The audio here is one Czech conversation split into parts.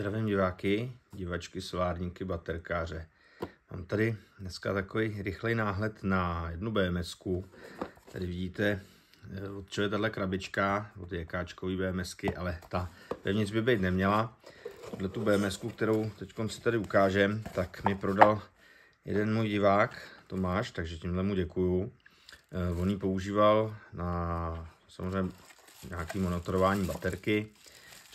Zdravím diváky, divačky, solárníky, baterkáře. Mám tady dneska takový rychlej náhled na jednu bms -ku. Tady vidíte, eh, od čeho je tahle krabička, od jakáčkový bms ale ta pevnic by být neměla. Tuhle tu bms kterou teď si tady ukážem, tak mi prodal jeden můj divák, Tomáš, takže tímhle mu děkuju. Eh, on ji používal na samozřejmě nějaký monitorování baterky.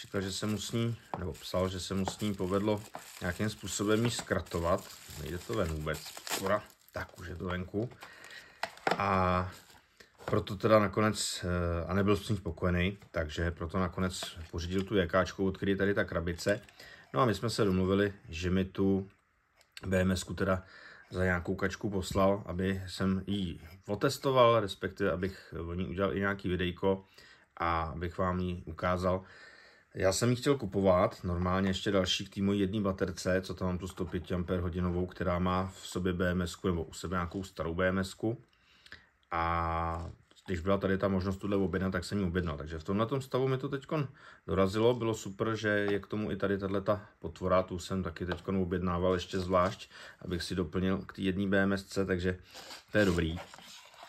Říkal, že se mu s ní, nebo psal, že se mu s ní povedlo nějakým způsobem ji zkratovat. Nejde to ven vůbec. Ura, tak už je to venku. A proto teda nakonec, eh, a nebyl s ní spokojený, takže proto nakonec pořídil tu jakáčku, od který je tady ta krabice. No a my jsme se domluvili, že mi tu BMS teda za nějakou kačku poslal, aby jsem ji otestoval, respektive abych o ní udělal i nějaký videjko a abych vám ji ukázal. Já jsem ji chtěl kupovat, normálně ještě další k té mojí jedné baterce, co tam mám tu 105 Ah, která má v sobě bms nebo u sebe nějakou starou bms -ku. A když byla tady ta možnost tuhle objednat, tak jsem ji objednal. Takže v tomhle stavu mi to teď dorazilo, bylo super, že je k tomu i tady tato potvora, tu jsem taky teď objednával ještě zvlášť, abych si doplnil k té jedné BMSce, takže to je dobrý.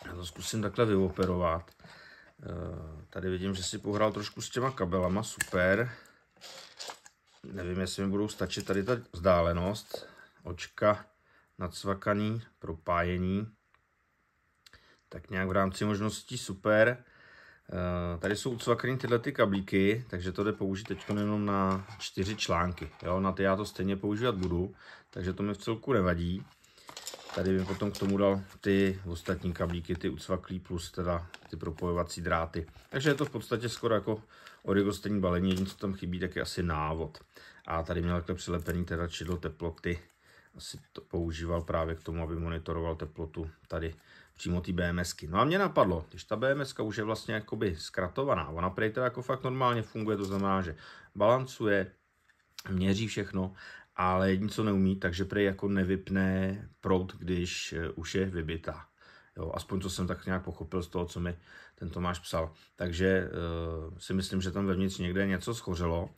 Já to zkusím takhle vyoperovat. Eh, tady vidím, že si pohrál trošku s těma kabelama, super. Nevím, jestli mi budou stačit tady ta vzdálenost, očka, nadsvakaný, propájení. Tak nějak v rámci možností super. Eh, tady jsou ucvakaný tyhle ty kablíky, takže to jde použít teď jenom na čtyři články. Jo, na ty já to stejně používat budu, takže to mi v celku nevadí. Tady bych potom k tomu dal ty ostatní kablíky, ty ucvaklý plus teda ty propojovací dráty. Takže je to v podstatě skoro jako origostení balení, jediné, co tam chybí, tak je asi návod. A tady měl takhle přilepený teda čidlo teploty, asi to používal právě k tomu, aby monitoroval teplotu tady přímo ty BMSky. No a mě napadlo, když ta BMSka už je vlastně jakoby zkratovaná, ona prej teda jako fakt normálně funguje, to znamená, že balancuje, měří všechno ale jedině co neumí, takže prej jako nevypne prout, když eh, už je vybitá. Jo, aspoň co jsem tak nějak pochopil z toho, co mi ten Tomáš psal. Takže e, si myslím, že tam vevnitř někde něco schořelo.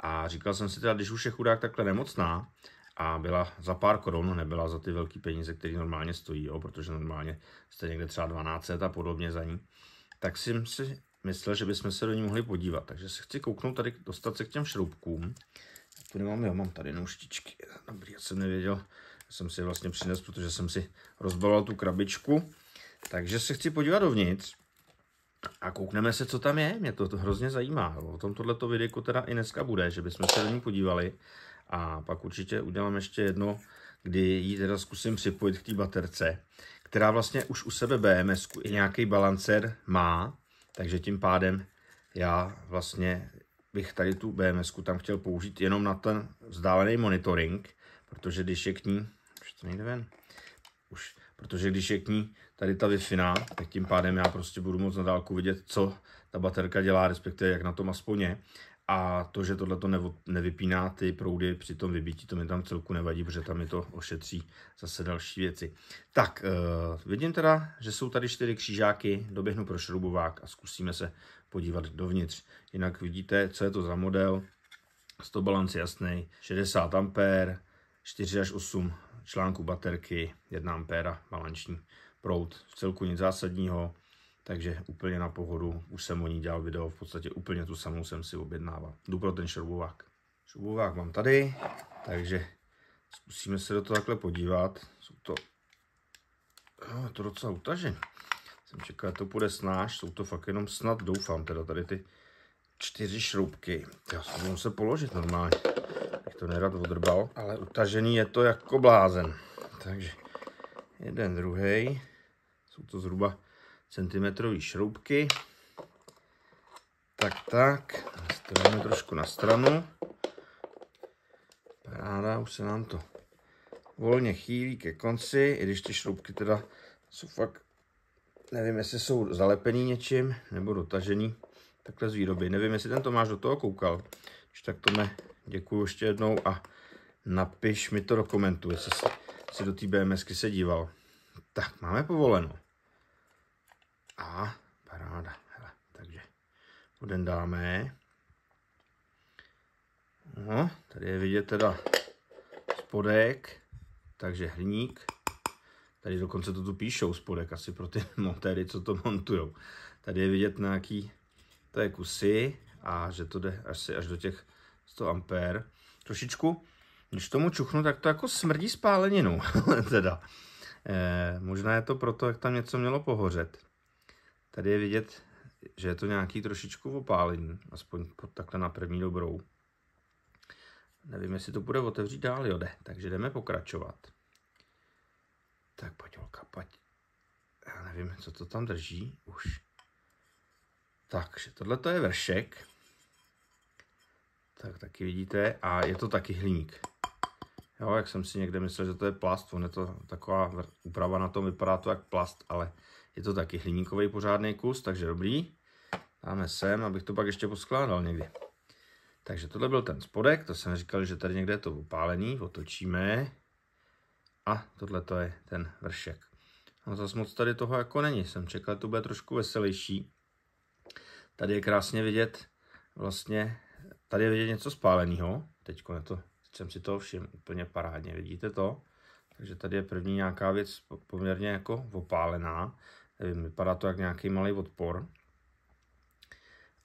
A říkal jsem si teda, když už je chudák takhle nemocná a byla za pár korun, nebyla za ty velké peníze, které normálně stojí, jo, protože normálně jste někde třeba 12 a podobně za ní, tak jsem si myslel, že bychom se do ní mohli podívat. Takže se chci kouknout tady, dostat se k těm šroubkům Tady mám jo, mám tady nůžtičky. Dobrý, já jsem nevěděl, já jsem si je vlastně přinesl, protože jsem si rozbalil tu krabičku. Takže se chci podívat dovnitř a koukneme se, co tam je. Mě to, to hrozně zajímá. O tom tohleto videu teda i dneska bude, že bychom se do ní podívali. A pak určitě udělám ještě jedno, kdy ji teda zkusím připojit k té baterce, která vlastně už u sebe BMS i nějaký balancer má, takže tím pádem já vlastně bych tady tu bms tam chtěl použít jenom na ten vzdálený monitoring, protože když je k ní, už to nejde ven, už, protože když je k ní tady ta wi tak tím pádem já prostě budu moc na dálku vidět, co ta baterka dělá, respektive jak na tom aspoň je. A to, že tohle to nevypíná ty proudy při tom vybití, to mi tam celku nevadí, protože tam mi to ošetří zase další věci. Tak, uh, vidím teda, že jsou tady čtyři křížáky, doběhnu pro šrubovák a zkusíme se podívat dovnitř. Jinak vidíte, co je to za model. Stobalanc jasný, 60 A, 4 až 8 článku baterky, 1 A balanční prout. V celku nic zásadního, takže úplně na pohodu. Už jsem o ní dělal video, v podstatě úplně tu samou jsem si objednával. Jdu pro ten šroubovák. Šroubovák mám tady, takže zkusíme se do toho takhle podívat. Jsou to, no, je to docela utažené. Jsem čekal, to bude snáš, jsou to fakt jenom snad, doufám, teda tady ty čtyři šroubky. Já se to muset položit normálně, bych to nerad odrbal, ale utažený je to jako blázen. Takže jeden, druhý. jsou to zhruba centimetrové šroubky. Tak, tak, Stavíme trošku na stranu. Paráda, už se nám to volně chýlí ke konci, i když ty šroubky teda jsou fakt nevím, jestli jsou zalepený něčím nebo dotažený takhle z výroby. Nevím, jestli ten Tomáš do toho koukal. Když tak tome děkuji ještě jednou a napiš mi to do komentu, jestli si si do té BMSky se díval. Tak, máme povoleno. A paráda. Hele, takže oden dáme. No, tady je vidět teda spodek, takže hliník. Tady dokonce to tu píšou spodek asi pro ty montéry, co to montujou. Tady je vidět nějaký to je kusy a že to jde asi až do těch 100 ampér. Trošičku, když tomu čuchnu, tak to jako smrdí spáleninou, teda. E, možná je to proto, jak tam něco mělo pohořet. Tady je vidět, že je to nějaký trošičku opálení, aspoň takhle na první dobrou. Nevím, jestli to bude otevřít dál, jo, jde. Takže jdeme pokračovat. Tak pojď, holka, pojď. Já nevím, co to tam drží už. Takže tohle to je vršek. Tak taky vidíte. A je to taky hliník. Jo, jak jsem si někde myslel, že to je plast, on je to taková úprava na tom, vypadá to jak plast, ale je to taky hliníkový pořádný kus, takže dobrý. Dáme sem, abych to pak ještě poskládal někdy. Takže tohle byl ten spodek, to jsem říkal, že tady někde je to opálený, otočíme. A tohle to je ten vršek. No zas moc tady toho jako není. Jsem čekal, to bude trošku veselější. Tady je krásně vidět vlastně, tady je vidět něco spáleného. Teď to jsem si to všim. úplně parádně, vidíte to? Takže tady je první nějaká věc poměrně jako opálená. Nevím, vypadá to jak nějaký malý odpor.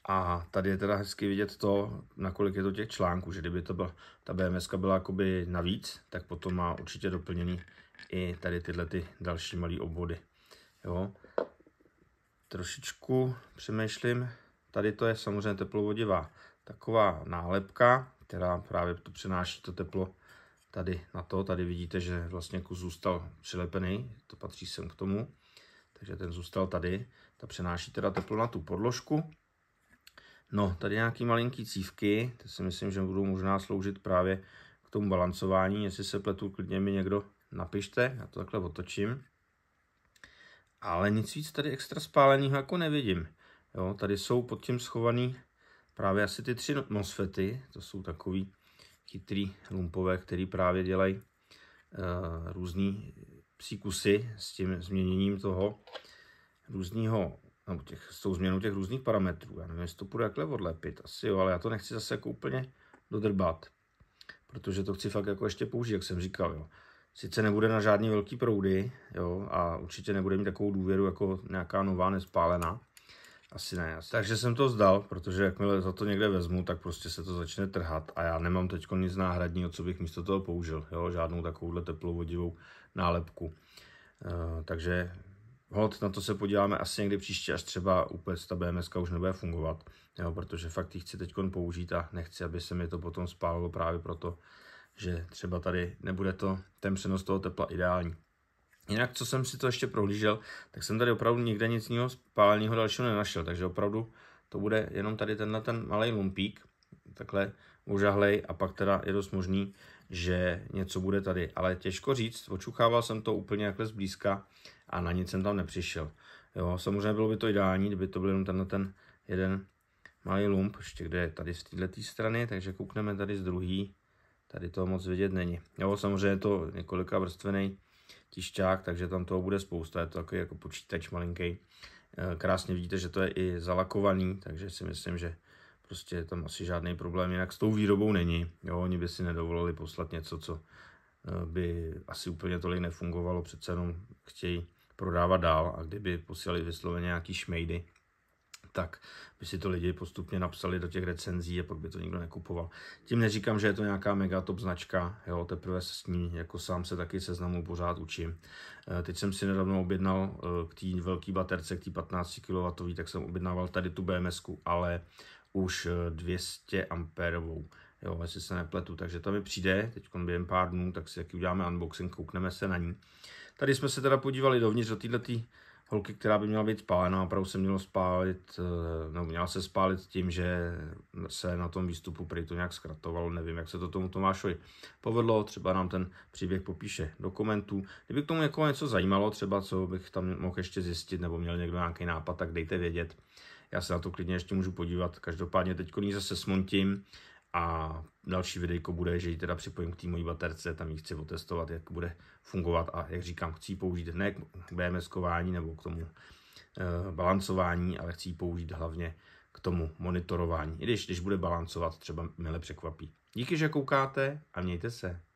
A tady je teda hezky vidět to, nakolik je to těch článků, že kdyby to byla, ta BMS byla jakoby navíc, tak potom má určitě doplněný i tady tyhle ty další malé obvody. Jo. Trošičku přemýšlím, tady to je samozřejmě teplovodivá taková nálepka, která právě to přenáší to teplo tady na to. Tady vidíte, že vlastně kus zůstal přilepený, to patří sem k tomu. Takže ten zůstal tady, ta přenáší teda teplo na tu podložku No, tady nějaký malinký cívky, to si myslím, že budou možná sloužit právě k tomu balancování. Jestli se pletu, klidně mi někdo napište, já to takhle otočím. Ale nic víc tady extra spáleného jako nevidím. Jo, tady jsou pod tím schovaný právě asi ty tři MOSFETy, to jsou takový chytrý lumpové, který právě dělají e, různý příkusy s tím změněním toho různého nebo těch, s tou změnou těch různých parametrů. Já nevím, jestli to půjde jakhle odlepit, asi jo, ale já to nechci zase jako úplně dodrbat, protože to chci fakt jako ještě použít, jak jsem říkal, jo. Sice nebude na žádný velký proudy, jo, a určitě nebude mít takovou důvěru jako nějaká nová nespálená, asi ne. Asi. Takže jsem to zdal, protože jakmile za to někde vezmu, tak prostě se to začne trhat a já nemám teď nic náhradního, co bych místo toho použil. Jo? Žádnou takovouhle teplovodivou nálepku. E, takže Hod na to se podíváme asi někdy příště, až třeba úplně ta BMS už nebude fungovat, jo, protože fakt ji chci teď použít a nechci, aby se mi to potom spálilo právě proto, že třeba tady nebude to ten přenos toho tepla ideální. Jinak, co jsem si to ještě prohlížel, tak jsem tady opravdu nikde nic jiného spáleného dalšího nenašel, takže opravdu to bude jenom tady tenhle ten malý lumpík, takhle užahlej a pak teda je dost možný, že něco bude tady. Ale těžko říct, očuchával jsem to úplně jakhle zblízka, a na nic jsem tam nepřišel. Jo, samozřejmě bylo by to ideální, kdyby to byl jenom tenhle ten jeden malý lump, ještě kde je tady z této strany, takže koukneme tady z druhý, tady to moc vidět není. Jo, samozřejmě je to několika vrstvený tišťák, takže tam toho bude spousta, je to takový jako počítač malinký. E, krásně vidíte, že to je i zalakovaný, takže si myslím, že prostě tam asi žádný problém jinak s tou výrobou není. Jo, oni by si nedovolili poslat něco, co e, by asi úplně tolik nefungovalo, přece jenom chtějí prodávat dál a kdyby posílali vysloveně nějaký šmejdy, tak by si to lidi postupně napsali do těch recenzí a pak by to nikdo nekupoval. Tím neříkám, že je to nějaká mega top značka, jo, teprve se s ní jako sám se taky seznamu pořád učím. Eh, teď jsem si nedávno objednal eh, k té velké baterce, k té 15 kW, tak jsem objednával tady tu bms ale už 200 eh, amperovou. Jo, jestli se nepletu, takže to mi přijde, teď během pár dnů, tak si taky uděláme unboxing, koukneme se na ní. Tady jsme se teda podívali dovnitř do této holky, která by měla být spálena. Opravdu se mělo spálit, eh, nebo měla se spálit tím, že se na tom výstupu prý to nějak zkratovalo. Nevím, jak se to tomu Tomášovi povedlo. Třeba nám ten příběh popíše do komentů. Kdyby k tomu někoho něco zajímalo, třeba co bych tam mohl ještě zjistit, nebo měl někdo nějaký nápad, tak dejte vědět. Já se na to klidně ještě můžu podívat. Každopádně teď koní zase smontím a další videjko bude, že ji teda připojím k té mojí baterce, tam ji chci otestovat, jak bude fungovat a jak říkám, chci ji použít ne k BMS nebo k tomu e, balancování, ale chci ji použít hlavně k tomu monitorování, i když, když bude balancovat, třeba mile překvapí. Díky, že koukáte a mějte se.